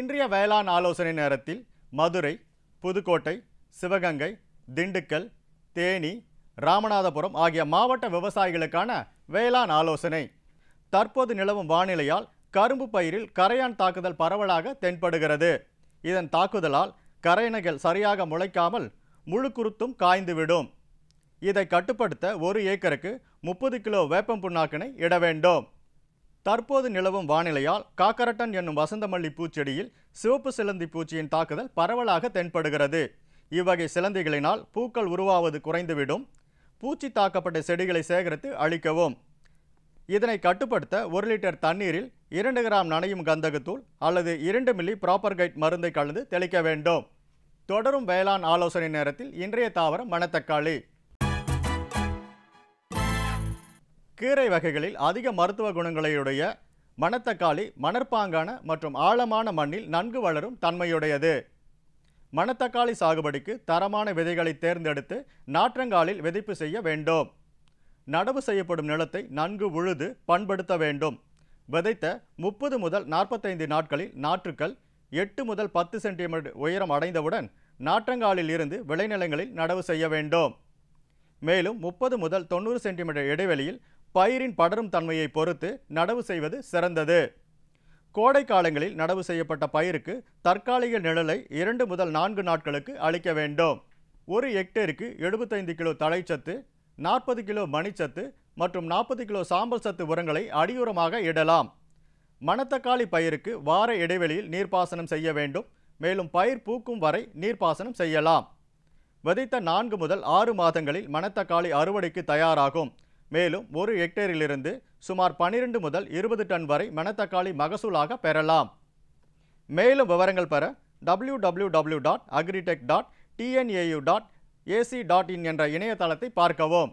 இன்றைய வேளாண் ஆலோசனை நேரத்தில் மதுரை புதுக்கோட்டை சிவகங்கை திண்டுக்கல் தேனி ராமநாதபுரம் ஆகிய மாவட்ட விவசாயிகளுக்கான வேளாண் ஆலோசனை தற்போது நிலவும் வானிலையால் கரும்பு பயிரில் கரையான் தாக்குதல் பரவலாக தென்படுகிறது இதன் தாக்குதலால் கரையணைகள் சரியாக முளைக்காமல் முழு குருத்தும் காய்ந்துவிடும் இதை கட்டுப்படுத்த ஒரு ஏக்கருக்கு முப்பது கிலோ வேப்பம் புண்ணாக்கினை இட வேண்டும் தற்போது நிலவும் வானிலையால் காக்கரட்டன் என்னும் வசந்தமல்லி பூச்செடியில் சிவப்பு சிலந்தி பூச்சியின் தாக்குதல் பரவலாக தென்படுகிறது இவ்வகை சிலந்திகளினால் பூக்கள் உருவாவது குறைந்துவிடும் பூச்சி தாக்கப்பட்ட செடிகளை சேகரித்து அழிக்கவும் இதனை கட்டுப்படுத்த ஒரு லிட்டர் தண்ணீரில் இரண்டு கிராம் நனையும் கந்தகத்தூள் அல்லது இரண்டு மில்லி ப்ராப்பர் கைட் மருந்தை கலந்து தெளிக்க வேண்டும் தொடரும் வேளாண் ஆலோசனை நேரத்தில் இன்றைய தாவரம் மணத்தக்காளி கீரை வகைகளில் அதிக மருத்துவ குணங்களையுடைய மணத்தக்காளி மணற்பாங்கான மற்றும் ஆழமான மண்ணில் நன்கு வளரும் தன்மையுடையது மணத்தக்காளி சாகுபடிக்கு தரமான விதைகளை தேர்ந்தெடுத்து நாற்றங்காலில் விதைப்பு செய்ய வேண்டும் நடவு செய்யப்படும் நிலத்தை நன்கு உழுது பண்படுத்த வேண்டும் விதைத்த முப்பது முதல் நாற்பத்தைந்து நாட்களில் நாற்றுக்கள் எட்டு முதல் பத்து சென்டிமீட்டர் உயரம் அடைந்தவுடன் நாற்றங்காலில் இருந்து விளைநிலங்களில் நடவு செய்ய வேண்டும் மேலும் முப்பது முதல் தொண்ணூறு சென்டிமீட்டர் இடைவெளியில் பயிரின் படரும் தன்மையை பொறுத்து நடவு செய்வது சிறந்தது கோடை காலங்களில் நடவு செய்யப்பட்ட பயிருக்கு தற்காலிக நிழலை இரண்டு முதல் நான்கு நாட்களுக்கு அளிக்க வேண்டும் ஒரு ஹெக்டேருக்கு எழுபத்தைந்து கிலோ தழைச்சத்து நாற்பது கிலோ மணிச்சத்து மற்றும் நாற்பது கிலோ சாம்பல் சத்து உரங்களை அடியுரமாக இடலாம் மணத்தக்காளி பயிருக்கு வார இடைவெளியில் நீர்ப்பாசனம் செய்ய வேண்டும் மேலும் பயிர் பூக்கும் வரை நீர்ப்பாசனம் செய்யலாம் விதைத்த நான்கு முதல் ஆறு மாதங்களில் மணத்தக்காளி அறுவடைக்கு தயாராகும் மேலும் ஒரு ஹெக்டேரிலிருந்து சுமார் பனிரெண்டு முதல் இருபது டன் வரை மணத்தக்காளி மகசூலாக பெறலாம் மேலும் விவரங்கள் பெற W W W dot agritech dot TNAU dot AC dot in என்ற இணையதளத்தை பார்க்கவும்